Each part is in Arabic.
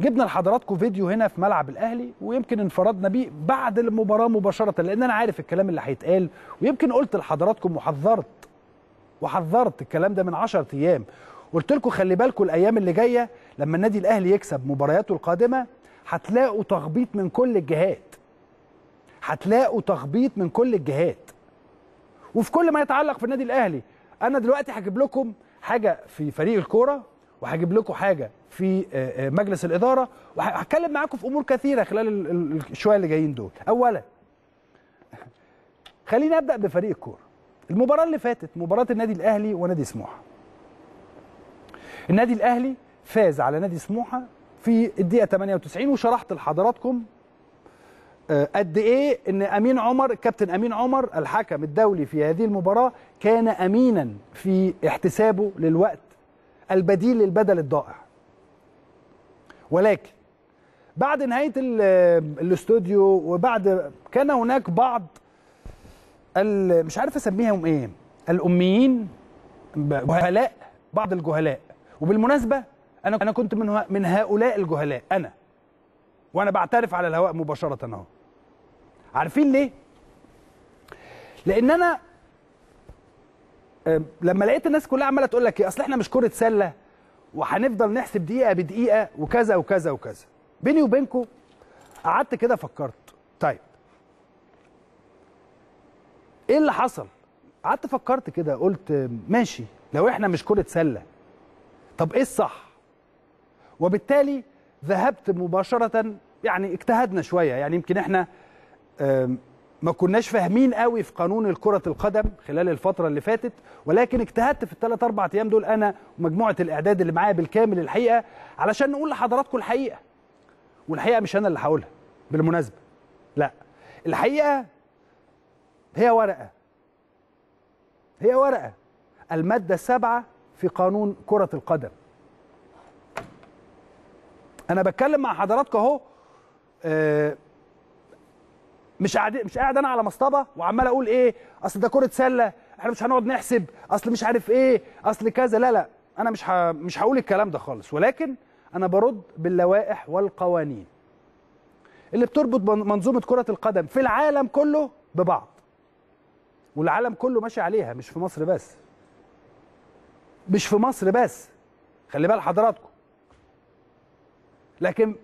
جبنا لحضراتكم فيديو هنا في ملعب الاهلي ويمكن انفردنا بيه بعد المباراه مباشره لان انا عارف الكلام اللي هيتقال ويمكن قلت لحضراتكم وحذرت وحذرت الكلام ده من 10 ايام قلت لكم خلي بالكم الايام اللي جايه لما النادي الاهلي يكسب مبارياته القادمه هتلاقوا تخبيط من كل الجهات هتلاقوا تخبيط من كل الجهات وفي كل ما يتعلق في النادي الاهلي انا دلوقتي هجيب لكم حاجه في فريق الكوره وهجيب لكم حاجه في آه، آه، مجلس الاداره وهتكلم معاكم في امور كثيره خلال الشويه اللي جايين دول اولا خلينا ابدا بفريق الكوره المباراه اللي فاتت مباراه النادي الاهلي ونادي سموحه النادي الاهلي فاز على نادي سموحه في الدقيقه 98 وشرحت لحضراتكم آه، قد ايه ان امين عمر كابتن امين عمر الحكم الدولي في هذه المباراه كان امينا في احتسابه للوقت البديل للبدل الضائع ولكن بعد نهايه الاستوديو وبعد كان هناك بعض مش عارف اسميهم ايه الاميين جهلاء بعض الجهلاء وبالمناسبه انا انا كنت من من هؤلاء الجهلاء انا وانا بعترف على الهواء مباشره اهو عارفين ليه لان انا لما لقيت الناس كلها عماله تقول لك ايه اصل احنا مش كره سله وهنفضل نحسب دقيقه بدقيقه وكذا وكذا وكذا بيني وبينكم قعدت كده فكرت طيب ايه اللي حصل قعدت فكرت كده قلت ماشي لو احنا مش كره سله طب ايه الصح وبالتالي ذهبت مباشره يعني اجتهدنا شويه يعني يمكن احنا ما كناش فاهمين قوي في قانون الكرة القدم خلال الفترة اللي فاتت ولكن اجتهدت في الثلاث أربع أيام دول أنا ومجموعة الإعداد اللي معايا بالكامل الحقيقة علشان نقول لحضراتكم الحقيقة والحقيقة مش أنا اللي هقولها بالمناسبة لا الحقيقة هي ورقة هي ورقة المادة السابعة في قانون كرة القدم أنا بتكلم مع حضراتكم أهو آه، مش قاعد مش قاعد انا على مصطبه وعمال اقول ايه اصل ده كره سله احنا مش هنقعد نحسب اصل مش عارف ايه اصل كذا لا لا انا مش ه... مش هقول الكلام ده خالص ولكن انا برد باللوائح والقوانين اللي بتربط منظومه كره القدم في العالم كله ببعض والعالم كله ماشي عليها مش في مصر بس مش في مصر بس خلي بال حضراتكم لكن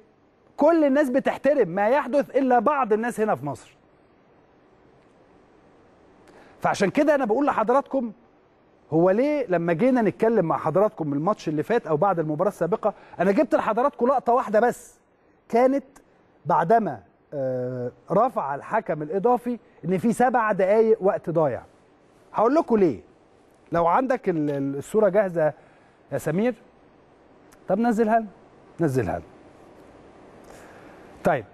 كل الناس بتحترم ما يحدث الا بعض الناس هنا في مصر فعشان كده انا بقول لحضراتكم هو ليه لما جينا نتكلم مع حضراتكم الماتش اللي فات او بعد المباراه السابقه انا جبت لحضراتكم لقطه واحده بس كانت بعدما آه، رفع الحكم الاضافي ان في سبع دقائق وقت ضايع هقول لكم ليه لو عندك الصوره جاهزه يا سمير طب نزلها لنا نزلها لنا طيب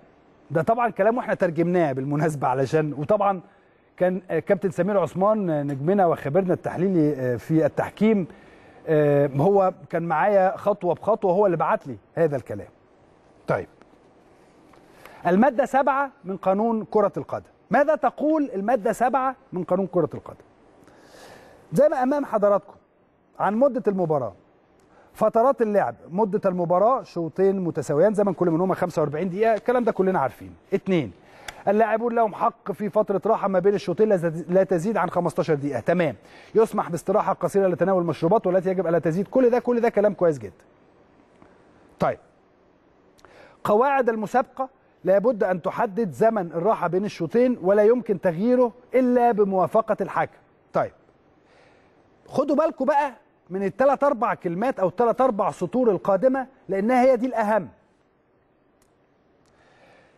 ده طبعا كلام واحنا ترجمناه بالمناسبه علشان وطبعا كان آه، كابتن سمير عثمان آه، نجمنا وخبيرنا التحليلي آه، في التحكيم هو كان معايا خطوه بخطوه هو اللي بعت لي هذا الكلام. طيب الماده سبعه من قانون كره القدم، ماذا تقول الماده سبعه من قانون كره القدم؟ زي ما امام حضراتكم عن مده المباراه فترات اللعب مدة المباراة شوطين متساويان زمن كل منهما 45 دقيقة الكلام ده كلنا عارفين اثنين اللاعبون لهم حق في فترة راحة ما بين الشوطين لا تزيد عن 15 دقيقة تمام يسمح باستراحة قصيرة لتناول المشروبات والتي يجب ألا تزيد كل ده كل ده كلام كويس جدا طيب قواعد المسابقة لابد أن تحدد زمن الراحة بين الشوطين ولا يمكن تغييره إلا بموافقة الحكم طيب خدوا بالكم بقى من الثلاث أربع كلمات أو الثلاث أربع سطور القادمة لأنها هي دي الأهم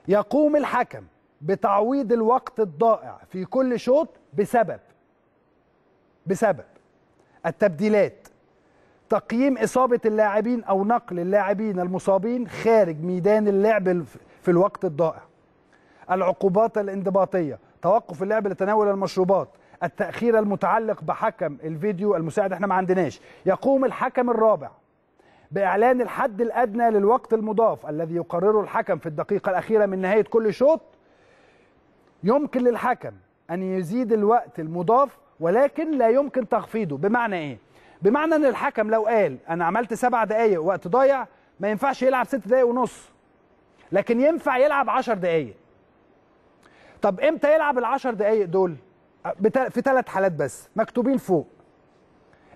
يقوم الحكم بتعويض الوقت الضائع في كل شوط بسبب بسبب التبديلات تقييم إصابة اللاعبين أو نقل اللاعبين المصابين خارج ميدان اللعب في الوقت الضائع العقوبات الانضباطية توقف اللعب لتناول المشروبات التأخير المتعلق بحكم الفيديو المساعد احنا ما عندناش يقوم الحكم الرابع بإعلان الحد الأدنى للوقت المضاف الذي يقرره الحكم في الدقيقة الأخيرة من نهاية كل شوط يمكن للحكم أن يزيد الوقت المضاف ولكن لا يمكن تخفيضه بمعنى إيه؟ بمعنى أن الحكم لو قال أنا عملت سبع دقايق وقت ضايع ما ينفعش يلعب ست دقايق ونص لكن ينفع يلعب عشر دقايق طب امتى يلعب العشر دقايق دول؟ في ثلاث حالات بس مكتوبين فوق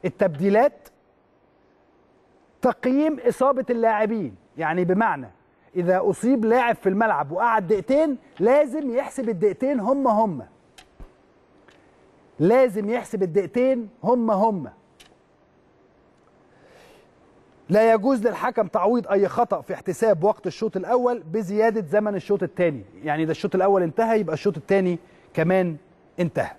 التبديلات تقييم اصابه اللاعبين يعني بمعنى اذا اصيب لاعب في الملعب وقعد دقيقتين لازم يحسب الدقيقتين هم هم لازم يحسب الدقيقتين هم هم لا يجوز للحكم تعويض اي خطا في احتساب وقت الشوط الاول بزياده زمن الشوط الثاني يعني اذا الشوط الاول انتهى يبقى الشوط الثاني كمان انتهى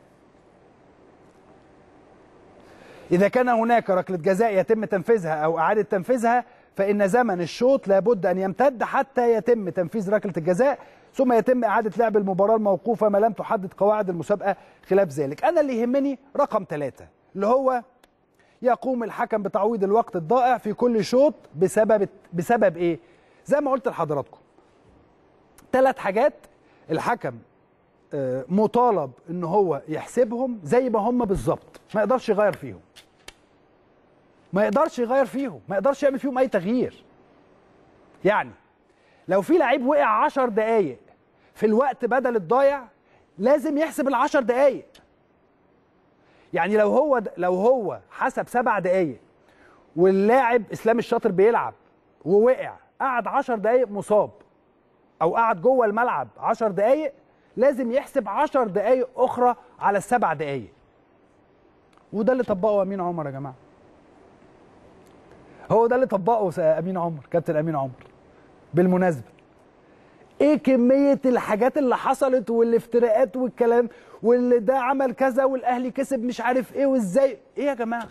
إذا كان هناك ركلة جزاء يتم تنفيذها أو إعادة تنفيذها فإن زمن الشوط لابد أن يمتد حتى يتم تنفيذ ركلة الجزاء ثم يتم إعادة لعب المباراة الموقوفة ما لم تحدد قواعد المسابقة خلاف ذلك أنا اللي يهمني رقم ثلاثة اللي هو يقوم الحكم بتعويض الوقت الضائع في كل شوط بسبب بسبب إيه؟ زي ما قلت لحضراتكم ثلاث حاجات الحكم آه، مطالب ان هو يحسبهم زي ما هم بالظبط ما يقدرش يغير فيهم ما يقدرش يغير فيهم ما يقدرش يعمل فيهم اي تغيير يعني لو في لعيب وقع 10 دقايق في الوقت بدل الضايع لازم يحسب ال 10 دقايق يعني لو هو لو هو حسب سبع دقايق واللاعب اسلام الشاطر بيلعب ووقع قعد 10 دقايق مصاب او قعد جوه الملعب 10 دقايق لازم يحسب 10 دقائق اخرى على السبع دقائق وده اللي طبقه امين عمر يا جماعه هو ده اللي طبقه امين عمر كابتن امين عمر بالمناسبه ايه كميه الحاجات اللي حصلت والافتراءات والكلام واللي ده عمل كذا والاهلي كسب مش عارف ايه وازاي ايه يا جماعه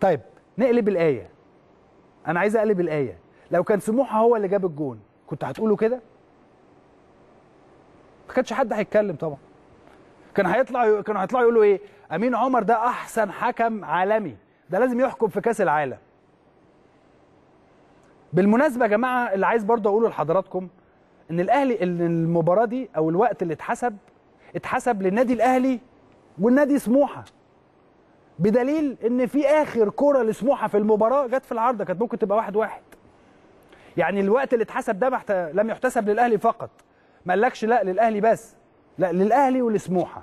طيب نقلب الايه انا عايز اقلب الايه لو كان سموحه هو اللي جاب الجون كنت هتقولوا كده ما كانش حد هيتكلم طبعا كان هيطلع كانوا هيطلعوا يقولوا ايه امين عمر ده احسن حكم عالمي ده لازم يحكم في كاس العالم بالمناسبه يا جماعه اللي عايز برضه اقوله لحضراتكم ان الاهلي ان المباراه دي او الوقت اللي اتحسب اتحسب للنادي الاهلي والنادي سموحه بدليل ان في اخر كره لسموحه في المباراه جت في العارضه كانت ممكن تبقى واحد واحد يعني الوقت اللي اتحسب ده لم يحتسب للاهلي فقط ما قالكش لا للاهلي بس لا للاهلي ولسموحه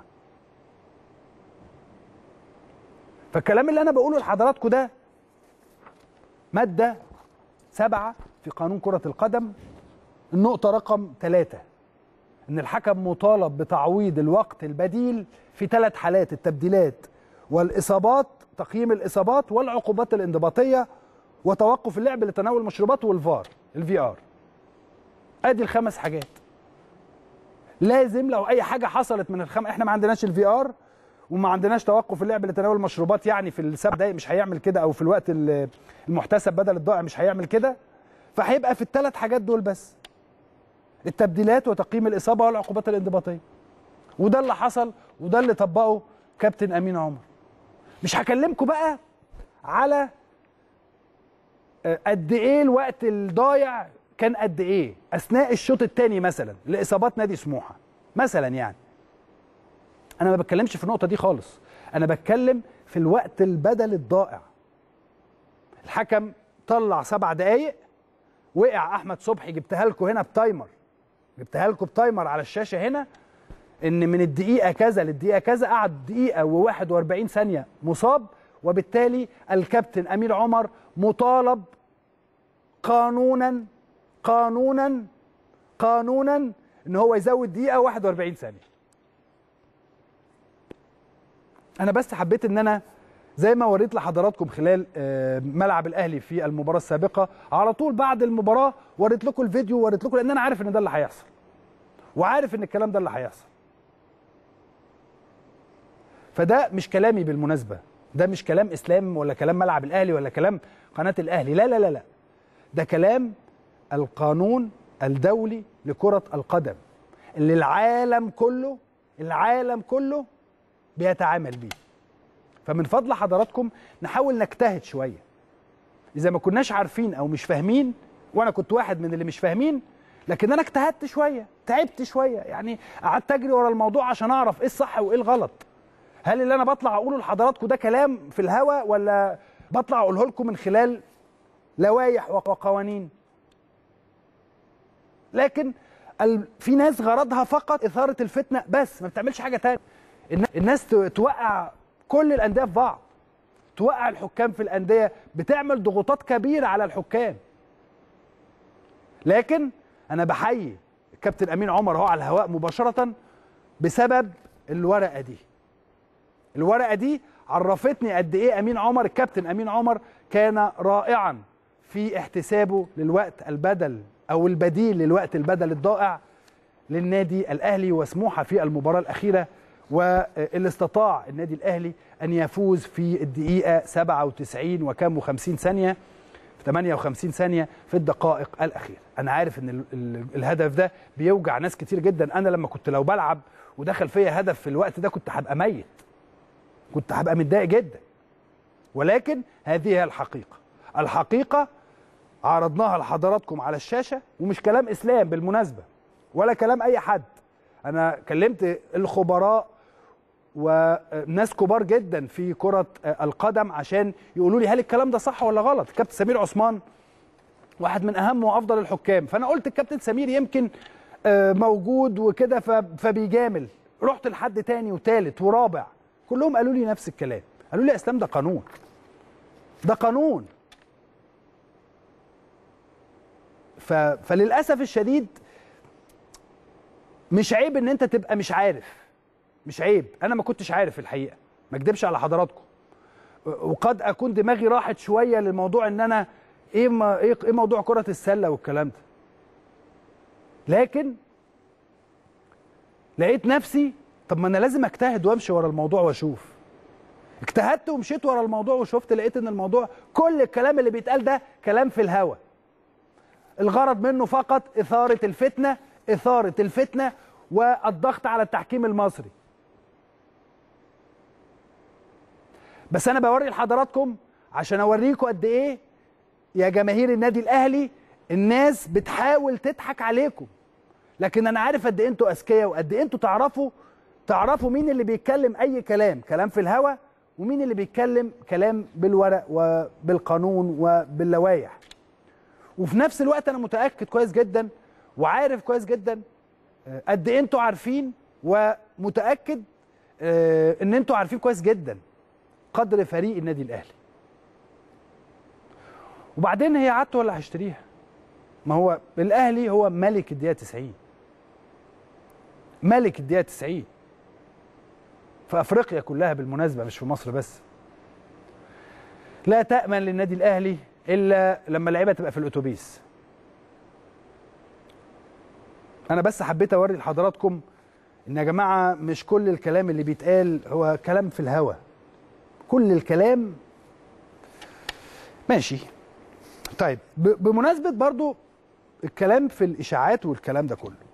فالكلام اللي انا بقوله لحضراتكم ده ماده سبعه في قانون كره القدم النقطه رقم ثلاثه ان الحكم مطالب بتعويض الوقت البديل في ثلاث حالات التبديلات والاصابات تقييم الاصابات والعقوبات الانضباطيه وتوقف اللعب لتناول المشروبات والفار الفي ار ادي الخمس حاجات لازم لو اي حاجه حصلت من الخام احنا ما عندناش الفي ار وما عندناش توقف اللعب لتناول المشروبات يعني في السبع دقائق مش هيعمل كده او في الوقت المحتسب بدل الضائع مش هيعمل كده فهيبقى في الثلاث حاجات دول بس التبديلات وتقييم الاصابه والعقوبات الانضباطيه وده اللي حصل وده اللي طبقه كابتن امين عمر مش هكلمكم بقى على آه، قد ايه الوقت الضايع كان قد ايه اثناء الشوط الثاني مثلا لاصابات نادي سموحه مثلا يعني انا ما بتكلمش في النقطه دي خالص انا بتكلم في الوقت البدل الضائع الحكم طلع سبع دقايق وقع احمد صبحي جبتها لكم هنا بتايمر جبتها لكم بتايمر على الشاشه هنا ان من الدقيقه كذا للدقيقه كذا قعد دقيقه و41 ثانيه مصاب وبالتالي الكابتن امير عمر مطالب قانونا قانونا قانونا ان هو يزود دقيقه 41 ثانيه انا بس حبيت ان انا زي ما وريت لحضراتكم خلال آه، ملعب الاهلي في المباراه السابقه على طول بعد المباراه وريت لكم الفيديو وريت لكم لان انا عارف ان ده اللي هيحصل وعارف ان الكلام ده اللي هيحصل فده مش كلامي بالمناسبه ده مش كلام اسلام ولا كلام ملعب الاهلي ولا كلام قناه الاهلي لا لا لا لا ده كلام القانون الدولي لكرة القدم اللي العالم كله العالم كله بيتعامل بيه فمن فضل حضراتكم نحاول نجتهد شوية إذا ما كناش عارفين أو مش فاهمين وأنا كنت واحد من اللي مش فاهمين لكن أنا اجتهدت شوية تعبت شوية يعني قعدت أجري ورا الموضوع عشان أعرف إيه الصح وإيه الغلط هل اللي أنا بطلع أقوله لحضراتكم ده كلام في الهوا ولا بطلع أقوله لكم من خلال لوائح وقوانين لكن في ناس غرضها فقط اثاره الفتنه بس ما بتعملش حاجه تانية الناس توقع كل الانديه في بعض توقع الحكام في الانديه بتعمل ضغوطات كبيره على الحكام لكن انا بحيي الكابتن امين عمر اهو على الهواء مباشره بسبب الورقه دي الورقه دي عرفتني قد ايه امين عمر الكابتن امين عمر كان رائعا في احتسابه للوقت البدل او البديل للوقت البدل الضائع للنادي الاهلي وسموحه في المباراه الاخيره واللي استطاع النادي الاهلي ان يفوز في الدقيقه 97 وكام و50 ثانيه في 58 ثانيه في الدقائق الاخيره انا عارف ان الهدف ده بيوجع ناس كتير جدا انا لما كنت لو بلعب ودخل فيا هدف في الوقت ده كنت هبقى ميت كنت هبقى متضايق جدا ولكن هذه هي الحقيقه الحقيقه عرضناها لحضراتكم على الشاشه ومش كلام اسلام بالمناسبه ولا كلام اي حد انا كلمت الخبراء وناس كبار جدا في كره القدم عشان يقولوا لي هل الكلام ده صح ولا غلط كابتن سمير عثمان واحد من اهم وافضل الحكام فانا قلت الكابتن سمير يمكن آه، موجود وكده فبيجامل رحت لحد تاني وتالت ورابع كلهم قالوا لي نفس الكلام قالوا لي اسلام ده قانون ده قانون ف... فللاسف الشديد مش عيب ان انت تبقى مش عارف مش عيب انا ما كنتش عارف الحقيقه ما اكدبش على حضراتكم وقد اكون دماغي راحت شويه للموضوع ان انا ايه ما إيه, ايه موضوع كره السله والكلام ده لكن لقيت نفسي طب ما انا لازم اجتهد وامشي ورا الموضوع واشوف اجتهدت ومشيت ورا الموضوع وشفت لقيت ان الموضوع كل الكلام اللي بيتقال ده كلام في الهوا الغرض منه فقط إثارة الفتنة إثارة الفتنة والضغط على التحكيم المصري بس أنا بوري لحضراتكم عشان أوريكم قد إيه يا جماهير النادي الأهلي الناس بتحاول تضحك عليكم لكن أنا عارف قد إيه أنتوا أذكياء وقد إيه أنتوا تعرفوا تعرفوا مين اللي بيتكلم أي كلام كلام في الهوا ومين اللي بيتكلم كلام بالورق وبالقانون وباللوائح وفي نفس الوقت انا متاكد كويس جدا وعارف كويس جدا آه، قد ايه انتوا عارفين ومتاكد آه، ان انتوا عارفين كويس جدا قدر فريق النادي الاهلي وبعدين هي عادته ولا هيشتريها ما هو الاهلي هو ملك الدقيقه 90 ملك الدقيقه 90 في افريقيا كلها بالمناسبه مش في مصر بس لا تامن للنادي الاهلي الا لما اللعيبه تبقى في الاتوبيس انا بس حبيت اوري لحضراتكم ان يا جماعه مش كل الكلام اللي بيتقال هو كلام في الهوا كل الكلام ماشي طيب بمناسبه برضو الكلام في الاشاعات والكلام ده كله